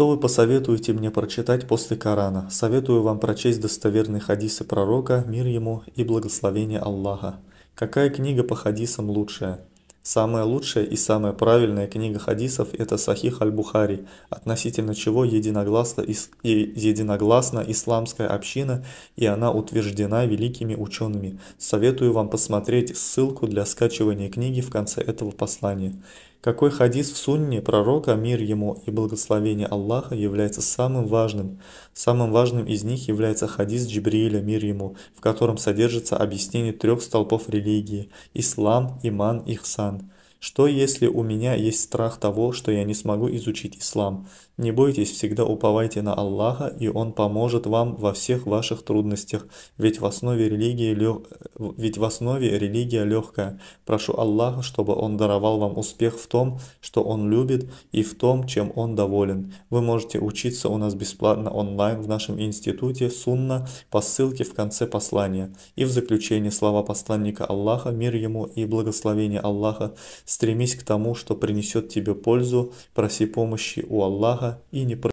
Что вы посоветуете мне прочитать после Корана? Советую вам прочесть достоверные хадисы пророка, мир ему и благословение Аллаха. Какая книга по хадисам лучшая? Самая лучшая и самая правильная книга хадисов – это Сахих аль-Бухари, относительно чего единогласно, ис... единогласна исламская община, и она утверждена великими учеными. Советую вам посмотреть ссылку для скачивания книги в конце этого послания. Какой хадис в сунне пророка, мир ему и благословение Аллаха, является самым важным? Самым важным из них является хадис Джибрииля, мир ему, в котором содержится объяснение трех столпов религии – ислам, иман, ихсан – что если у меня есть страх того, что я не смогу изучить ислам? Не бойтесь, всегда уповайте на Аллаха, и Он поможет вам во всех ваших трудностях, ведь в основе религии, лег... ведь в основе религия легкая. Прошу Аллаха, чтобы Он даровал вам успех в том, что Он любит, и в том, чем Он доволен. Вы можете учиться у нас бесплатно онлайн в нашем институте Сунна по ссылке в конце послания. И в заключение слова посланника Аллаха, мир ему и благословение Аллаха, Стремись к тому, что принесет тебе пользу, проси помощи у Аллаха и не